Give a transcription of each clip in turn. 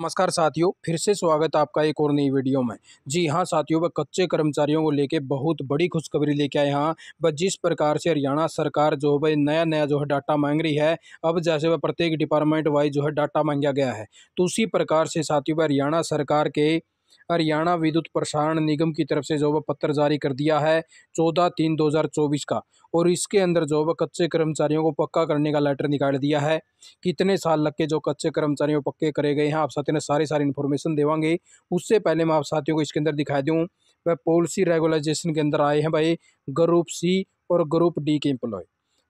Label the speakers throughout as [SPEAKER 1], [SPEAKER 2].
[SPEAKER 1] नमस्कार साथियों फिर से स्वागत आपका एक और नई वीडियो में जी हाँ साथियों वह कच्चे कर्मचारियों को लेके बहुत बड़ी खुशखबरी लेके आए हैं वह जिस प्रकार से हरियाणा सरकार जो है भाई नया नया जो है डाटा मांग रही है अब जैसे वह प्रत्येक डिपार्टमेंट वाइज जो है डाटा मांगा गया है तो उसी प्रकार से साथियों वह हरियाणा सरकार के हरियाणा विद्युत प्रसारण निगम की तरफ से जो वह पत्र जारी कर दिया है चौदह तीन दो हज़ार चौबीस का और इसके अंदर जो वह कच्चे कर्मचारियों को पक्का करने का लेटर निकाल दिया है कितने साल लग के जो कच्चे कर्मचारियों को पक्के करे गए हैं आप साथियों ने सारी सारी इन्फॉर्मेशन देवांगे उससे पहले मैं आप साथियों को इसके अंदर दिखा दूँ वह पॉलिसी रेगुलाइजेशन के अंदर आए हैं भाई ग्रुप सी और ग्रुप डी के एम्प्लॉय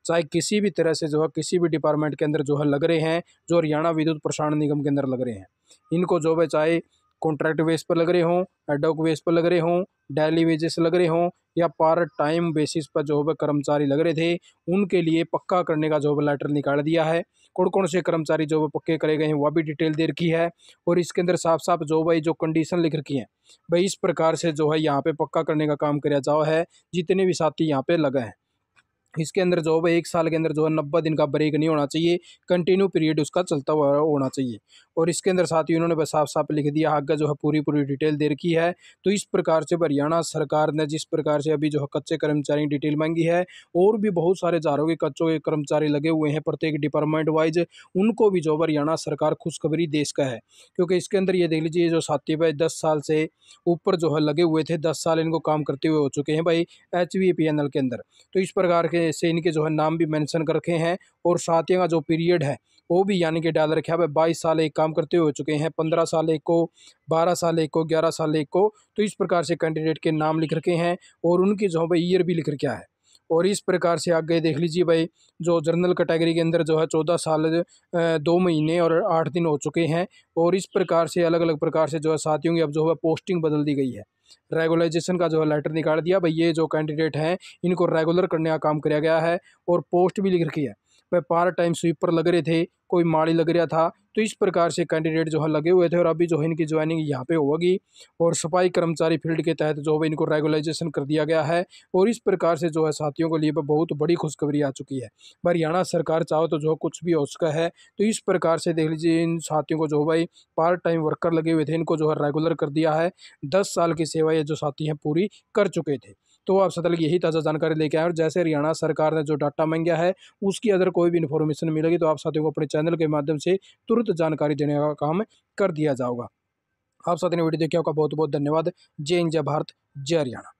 [SPEAKER 1] चाहे किसी भी तरह से जो है किसी भी डिपार्टमेंट के अंदर जो है लग रहे हैं जो हरियाणा विद्युत प्रसारण निगम के अंदर लग रहे हैं इनको जो है चाहे कॉन्ट्रैक्ट बेस पर लग रहे हों एडोक बेस पर लग रहे हों डेली वेजेस लग रहे हों या पार्ट टाइम बेसिस पर जो है कर्मचारी लग रहे थे उनके लिए पक्का करने का जो है लेटर निकाल दिया है कौन कौन से कर्मचारी जो पक्के करे गए हैं वह भी डिटेल दे रखी है और इसके अंदर साफ साफ जो भाई जो कंडीशन लिख रखी है भाई इस प्रकार से जो है यहाँ पर पक्का करने का काम किया जाओ है जितने भी साथी यहाँ पर लगे हैं इसके अंदर जो है एक साल के अंदर जो है नब्बे दिन का ब्रेक नहीं होना चाहिए कंटिन्यू पीरियड उसका चलता हुआ होना चाहिए और इसके अंदर साथ ही उन्होंने बस साफ साफ लिख दिया आगे जो है पूरी पूरी डिटेल दे रखी है तो इस प्रकार से हरियाणा सरकार ने जिस प्रकार से अभी जो है कच्चे कर्मचारी डिटेल मांगी है और भी बहुत सारे जारों के कच्चों के कर्मचारी लगे हुए हैं प्रत्येक डिपार्टमेंट वाइज उनको भी जो हरियाणा सरकार खुशखबरी देश का है क्योंकि इसके अंदर ये देख लीजिए जो साथी भाई दस साल से ऊपर जो है लगे हुए थे दस साल इनको काम करते हुए हो चुके हैं भाई H V P N L के अंदर तो इस प्रकार के से इनके जो है नाम भी मैंशन कर रखे हैं और साथियों का जो पीरियड है वो भी यानी कि डाल रखा भाई बाईस साल एक काम करते हो चुके हैं पंद्रह साल एक को बारह साल एक को ग्यारह साल एक को तो इस प्रकार से कैंडिडेट के नाम लिख रखे हैं और उनकी जो है भाई ईयर भी लिख रखा है और इस प्रकार से आगे देख लीजिए भाई जो जर्नल कैटेगरी के अंदर जो है चौदह साल दो महीने और आठ दिन हो चुके हैं और इस प्रकार से अलग अलग प्रकार से जो है साथियों की अब जो है पोस्टिंग बदल दी गई है रेगुलाइजेशन का जो है लेटर निकाल दिया भाई ये जो कैंडिडेट हैं इनको रेगुलर करने का काम किया गया है और पोस्ट भी लिख रखी है भाई पार्ट टाइम स्वीपर लग रहे थे कोई माड़ी लग रहा था तो इस प्रकार से कैंडिडेट जो है लगे हुए थे और अभी जो है इनकी ज्वाइनिंग यहाँ पे होगी और सफाई कर्मचारी फील्ड के तहत जो है इनको रेगुलाइजेशन कर दिया गया है और इस प्रकार से जो है साथियों के लिए बहुत बड़ी खुशखबरी आ चुकी है हरियाणा सरकार चाहो तो जो कुछ भी हो सका है तो इस प्रकार से देख लीजिए इन साथियों को जो भाई पार्ट टाइम वर्कर लगे हुए थे इनको जो है रेगुलर कर दिया है दस साल की सेवा ये जो साथी हैं पूरी कर चुके थे तो आप सतल यही ताज़ा जानकारी लेके आए और जैसे हरियाणा सरकार ने जो डाटा मांगा है उसकी अगर कोई भी इन्फॉर्मेशन मिलेगी तो आप साथियों को अपने चैनल के माध्यम से तुरंत तुरंत जानकारी देने का काम कर दिया जाओगा आप साथ ने वीडियो देखिए आपका बहुत बहुत धन्यवाद जय हिंद भारत जय हरियाणा